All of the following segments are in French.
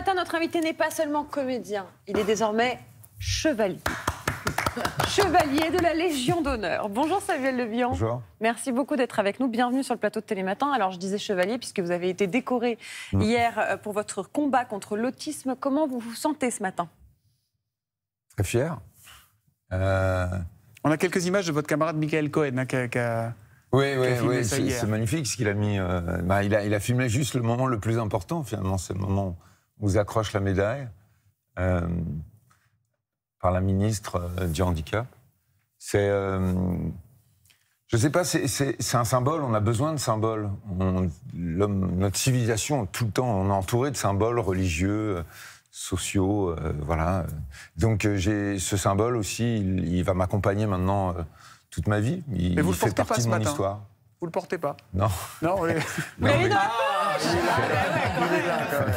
matin, notre invité n'est pas seulement comédien, il est désormais chevalier. Chevalier de la Légion d'honneur. Bonjour Samuel Lebian. Bonjour. Merci beaucoup d'être avec nous. Bienvenue sur le plateau de Télématin. Alors je disais chevalier puisque vous avez été décoré mm. hier euh, pour votre combat contre l'autisme. Comment vous vous sentez ce matin Très fier. Euh, On a quelques images de votre camarade Michael Cohen hein, qui a, Oui, oui, oui c'est magnifique ce qu'il a mis. Euh, bah, il, a, il, a, filmé juste le moment le plus important, finalement, c'est le moment vous accroche la médaille euh, par la ministre euh, du handicap. C'est, euh, je sais pas, c'est un symbole. On a besoin de symboles. On, notre civilisation, tout le temps, on est entouré de symboles religieux sociaux, euh, voilà. Donc j'ai ce symbole aussi, il, va m'accompagner maintenant toute ma vie. mais vous ne le portez pas ce matin. Vous le portez pas Non. Non. non mais... Ah, non,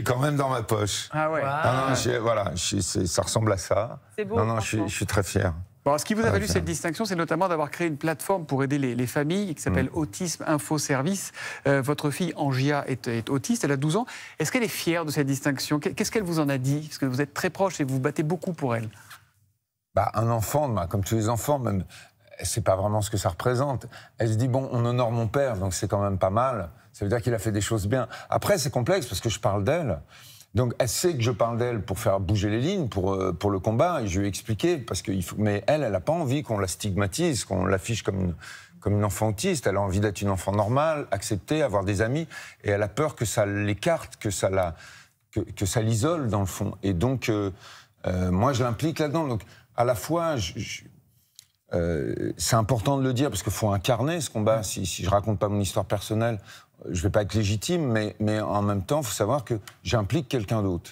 quand même dans ma poche. Ah ouais. Ah voilà, ça ressemble à ça. C'est beau. Non, non, je, suis très fier. Bon, ce qui vous a ah, valu cette distinction, c'est notamment d'avoir créé une plateforme pour aider les, familles qui s'appelle mm. Autisme Info Service. Euh, votre fille Angia est, autiste, elle a 12 ans. Est-ce qu'elle est fière de cette distinction Qu'est-ce qu'elle vous en a dit Parce que vous êtes très proche et vous vous battez beaucoup pour elle. Bah, un enfant, comme tous les enfants, même, c'est pas vraiment ce que ça représente. Elle se dit bon, on honore mon père, donc c'est quand même pas mal. Ça veut dire qu'il a fait des choses bien. Après, c'est complexe parce que je parle d'elle. Donc elle sait que je parle d'elle pour faire bouger les lignes, pour, euh, pour le combat, et je lui ai parce que, mais elle, elle n'a pas envie qu'on la stigmatise, qu'on l'affiche comme une, comme une enfantiste, elle a envie d'être une enfant normale, acceptée, avoir des amis, et elle a peur que ça l'écarte, que ça la, que, ça l'isole dans le fond. Et donc, euh, euh, moi, je l'implique là-dedans. Donc, à la fois, je, euh, c'est important de le dire parce qu'il faut incarner ce combat. Si, si, je raconte pas mon histoire personnelle, je vais pas être légitime, mais, en même temps, il faut savoir que j'implique quelqu'un d'autre.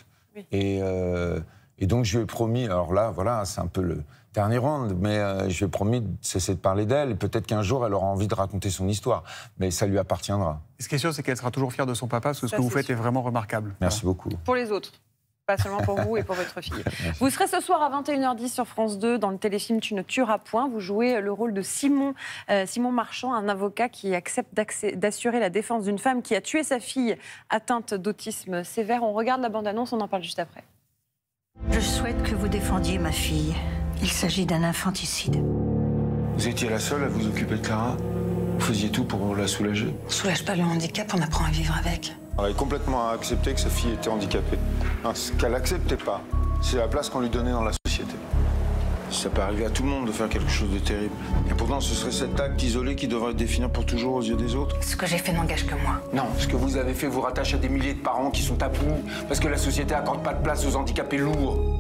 Et, euh, et, donc, je lui ai promis, alors là, voilà, c'est un peu le dernier round, mais euh, je lui ai promis de cesser de parler d'elle. Et peut-être qu'un jour, elle aura envie de raconter son histoire, mais ça lui appartiendra. ce qui est sûr, c'est qu'elle sera toujours fière de son papa, parce que ce que vous faites est vraiment remarquable. Merci beaucoup. Pour les autres pas seulement pour vous et pour votre fille. Vous serez ce soir à 21h10 sur France 2 dans le téléfilm Tu ne tueras point. Vous jouez le rôle de Simon, euh, Simon Marchand, un avocat qui accepte d'assurer la défense d'une femme qui a tué sa fille atteinte d'autisme sévère. On regarde la bande-annonce, on en parle juste après. Je souhaite que vous défendiez ma fille. Il s'agit d'un infanticide. Vous étiez la seule à vous occuper de Clara Vous faisiez tout pour la soulager On soulage pas le handicap, on apprend à vivre avec. Elle avait complètement accepté que sa fille était handicapée. ce qu'elle n'acceptait pas, c'est la place qu'on lui donnait dans la société. Ça peut arriver à tout le monde de faire quelque chose de terrible. Et pourtant, ce serait cet acte isolé qui devrait définir pour toujours aux yeux des autres. Ce que j'ai fait n'engage que moi. Non, ce que vous avez fait vous rattache à des milliers de parents qui sont à bout parce que la société n'accorde pas de place aux handicapés lourds.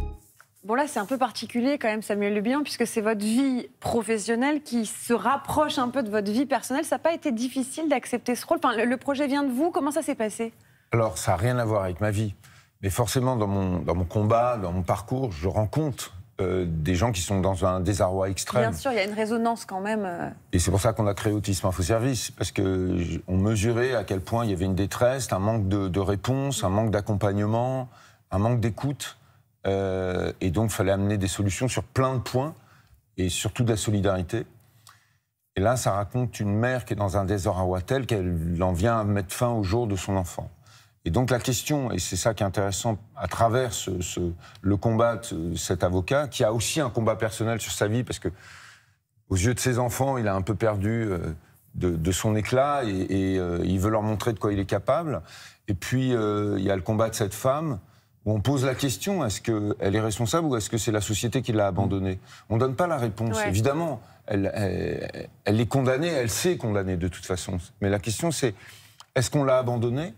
Bon là, c'est un peu particulier quand même, Samuel Lubian, puisque c'est votre vie professionnelle qui se rapproche un peu de votre vie personnelle. Ça n'a pas été difficile d'accepter ce rôle Le projet vient de vous, comment ça s'est passé Alors, ça n'a rien à voir avec ma vie. Mais forcément, dans mon, dans mon combat, dans mon parcours, je rencontre euh, des gens qui sont dans un désarroi extrême. Bien sûr, il y a une résonance quand même. Euh. Et c'est pour ça qu'on a créé Autisme Info Service, parce qu'on mesurait à quel point il y avait une détresse, un manque de réponse, un manque d'accompagnement, un manque d'écoute. Euh, et donc, il fallait amener des solutions sur plein de points, et surtout de la solidarité. Et là, ça raconte une mère qui est dans un désordre à Wattel, qu'elle en vient à mettre fin au jour de son enfant. Et donc la question, et c'est ça qui est intéressant à travers le combat de cet avocat, qui a aussi un combat personnel sur sa vie, parce que aux yeux de ses enfants, il a un peu perdu euh, de, son éclat et, euh, il veut leur montrer de quoi il est capable. Et puis il y a le combat de cette femme on pose la question est-ce qu'elle est responsable ou est-ce que c'est la société qui l'a abandonnée On ne donne pas la réponse. Évidemment, elle, est condamnée, elle sait condamnée de toute façon. Mais la question, c'est est-ce qu'on l'a abandonnée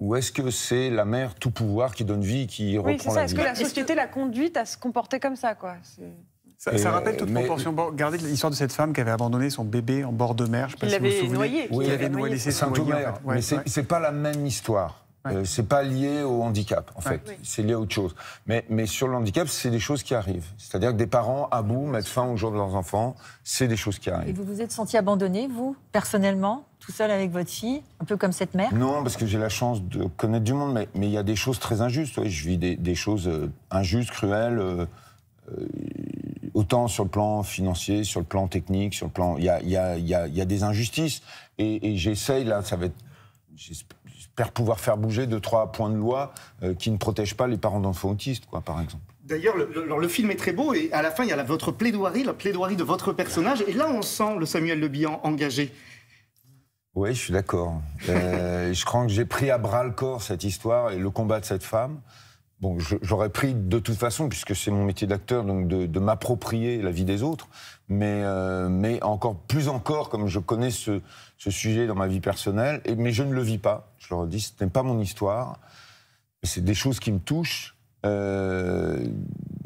ou est-ce que c'est la mère tout pouvoir qui donne vie, qui oui, reprend est ce que la société l'a conduite à se comporter comme ça ça, rappelle toute proportion. Regardez l'histoire de cette femme qui avait abandonné son bébé en bord de mer. Je sais pas si vous vous souvenez. Noyé, oui, il l'avait laissé se mais c'est n'est pas la même histoire. Euh, c'est pas lié au handicap, en fait. C'est lié à autre chose. Mais, mais sur le handicap, c'est des choses qui arrivent. C'est-à-dire que des parents, à bout, mettent fin au jour de leurs enfants. C'est des choses qui arrivent. Et vous vous êtes senti abandonné, vous, personnellement, tout seul avec votre fille, un peu comme cette mère Non, parce que j'ai la chance de connaître du monde. Mais il y a des choses très injustes. Je vis des, des, choses euh, injustes, cruelles. Euh, autant sur le plan financier, sur le plan technique, sur le plan. Il y a, y, a, y a, des injustices. Et, et j'essaye, là, ça va être Père pouvoir faire bouger deux, trois points de loi euh, qui ne protègent pas les parents d'enfants autistes, quoi, par exemple. D'ailleurs, le, le, film est très beau et à la fin, il y a votre plaidoirie, la plaidoirie de votre personnage. Et là, on sent le Samuel Le Bihan engagé. Oui, je suis d'accord. Euh, je crois que j'ai pris à bras le corps cette histoire et le combat de cette femme. Bon, j'aurais pris de toute façon, puisque c'est mon métier d'acteur, donc de, m'approprier la vie des autres, mais, euh, mais encore plus encore, comme je connais ce, sujet dans ma vie personnelle, et, mais je ne le vis pas. Je leur dis, ce n'est pas mon histoire, c'est des choses qui me touchent. Euh,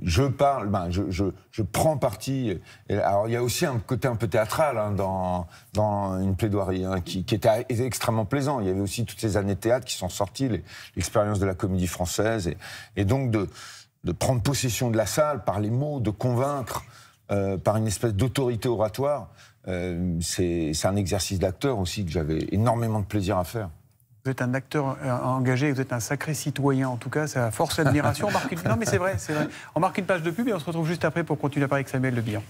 je parle, ben, je, je, je prends parti. Alors, il y a aussi un côté un peu théâtral hein, dans, dans une plaidoirie hein, qui, qui, était extrêmement plaisant. Il y avait aussi toutes ces années de théâtre qui sont sorties, l'expérience de la comédie française. Et, et donc, de, de, prendre possession de la salle par les mots, de convaincre euh, par une espèce d'autorité oratoire, euh, c'est un exercice d'acteur aussi que j'avais énormément de plaisir à faire. Vous êtes un acteur euh, engagé, vous êtes un sacré citoyen en tout cas, ça force l'admiration. Non mais c'est vrai, c'est vrai. On marque une page de pub et on se retrouve juste après pour continuer à parler avec Samuel Le bien.